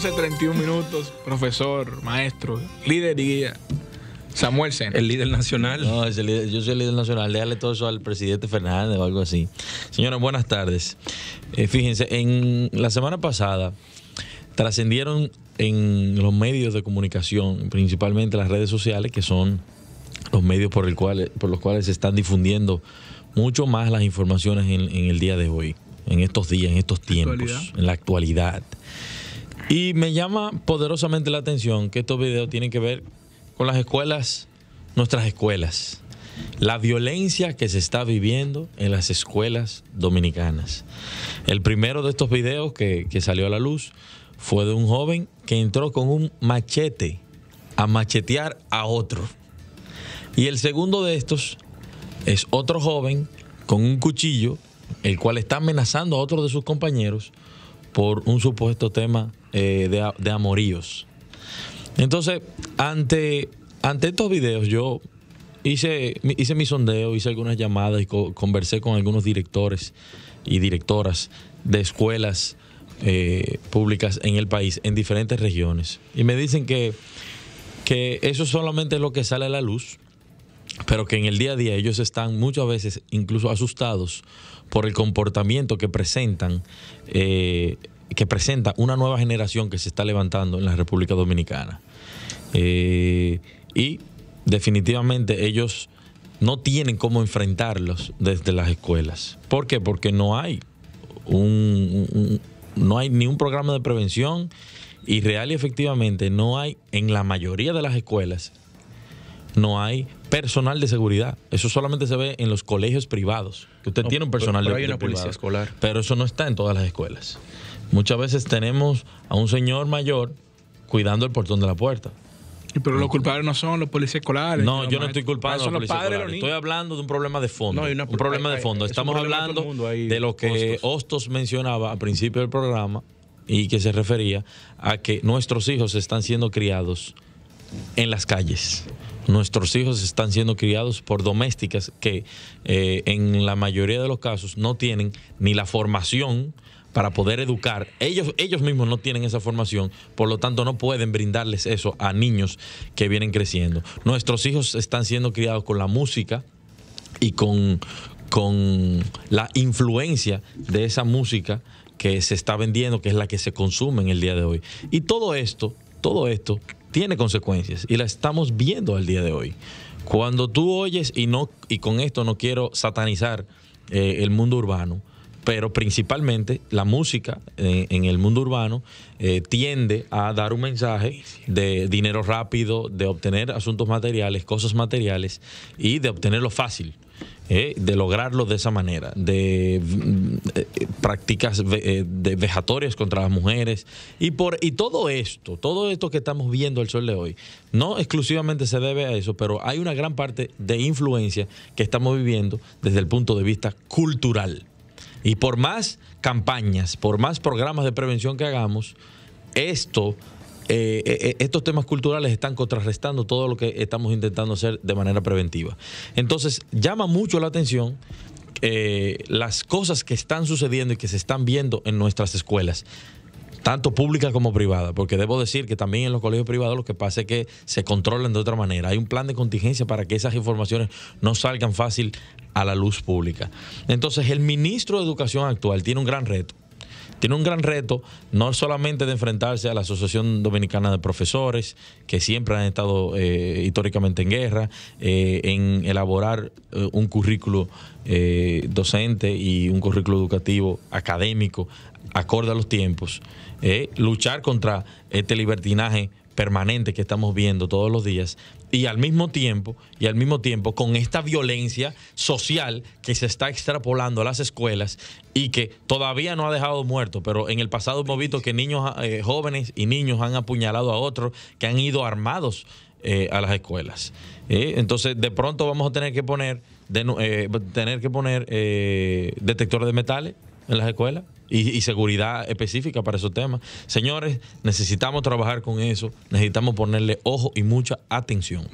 12, 31 minutos, profesor, maestro, líder y guía. Samuel Sena. El líder nacional. No, yo soy el líder nacional. Déjale todo eso al presidente Fernández o algo así. Señores, buenas tardes. Eh, fíjense, en la semana pasada trascendieron en los medios de comunicación, principalmente las redes sociales, que son los medios por, el cual, por los cuales se están difundiendo mucho más las informaciones en, el día de hoy, en estos días, en estos tiempos, en la actualidad. Y me llama poderosamente la atención que estos videos tienen que ver con las escuelas, nuestras escuelas. La violencia que se está viviendo en las escuelas dominicanas. El primero de estos videos que, que salió a la luz fue de un joven que entró con un machete a machetear a otro. Y el segundo de estos es otro joven con un cuchillo, el cual está amenazando a otro de sus compañeros por un supuesto tema eh, de, amoríos. Entonces, ante, ante estos videos yo hice, hice mi sondeo, hice algunas llamadas y conversé con algunos directores y directoras de escuelas eh, públicas en el país, en diferentes regiones. Y me dicen que, que eso solamente es lo que sale a la luz, pero que en el día a día ellos están muchas veces incluso asustados por el comportamiento que presentan, eh, que presenta una nueva generación que se está levantando en la República Dominicana. Eh, y definitivamente ellos no tienen cómo enfrentarlos desde las escuelas. ¿Por qué? Porque no hay no hay ni un programa de prevención y real y efectivamente no hay en la mayoría de las escuelas no hay personal de seguridad. Eso solamente se ve en los colegios privados, usted tiene un personal de, hay una policía escolar. Pero eso no está en todas las escuelas. Muchas veces tenemos a un señor mayor cuidando el portón de la puerta. Pero los mm. culpables no son los policías escolares. No, yo no estoy culpando a los policías Estoy hablando de un problema de fondo. No, un problema de fondo. Estamos hablando de, lo que Hostos. mencionaba al principio del programa y que se refería a que nuestros hijos están siendo criados en las calles nuestros hijos están siendo criados por domésticas que eh, en la mayoría de los casos no tienen ni la formación para poder educar. Ellos, ellos mismos no tienen esa formación, por lo tanto no pueden brindarles eso a niños que vienen creciendo. Nuestros hijos están siendo criados con la música y con, con la influencia de esa música que se está vendiendo, que es la que se consume en el día de hoy. Y todo esto, todo esto tiene consecuencias y la estamos viendo al día de hoy. Cuando tú oyes, y, no, y con esto no quiero satanizar eh, el mundo urbano, pero principalmente la música eh, en el mundo urbano eh, tiende a dar un mensaje de dinero rápido, de obtener asuntos materiales, cosas materiales y de obtenerlo fácil. Eh, de lograrlo de esa manera, de eh, prácticas eh, vejatorias contra las mujeres y por y todo esto, todo esto que estamos viendo el sol de hoy, no exclusivamente se debe a eso, pero hay una gran parte de influencia que estamos viviendo desde el punto de vista cultural. Y por más campañas, por más programas de prevención que hagamos, esto eh, eh, estos temas culturales están contrarrestando todo lo que estamos intentando hacer de manera preventiva. Entonces, llama mucho la atención eh, las cosas que están sucediendo y que se están viendo en nuestras escuelas tanto públicas como privadas, porque debo decir que también en los colegios privados lo que pasa es que se controlan de otra manera. Hay un plan de contingencia para que esas informaciones no salgan fácil a la luz pública. Entonces, el ministro de Educación actual tiene un gran reto, tiene un gran reto, no solamente de enfrentarse a la Asociación Dominicana de Profesores, que siempre han estado eh, históricamente en guerra, eh, en elaborar eh, un currículo docente y un currículo educativo académico acorde a los tiempos, eh, luchar contra este libertinaje permanente que estamos viendo todos los días y al mismo tiempo y al mismo tiempo con esta violencia social que se está extrapolando a las escuelas y que todavía no ha dejado muertos, pero en el pasado hemos visto que niños eh, jóvenes y niños han apuñalado a otros que han ido armados eh, a las escuelas. Entonces, de pronto vamos a tener que poner, tener que poner detectores de metales en las escuelas y, seguridad específica para esos temas. Señores, necesitamos trabajar con eso, necesitamos ponerle ojo y mucha atención.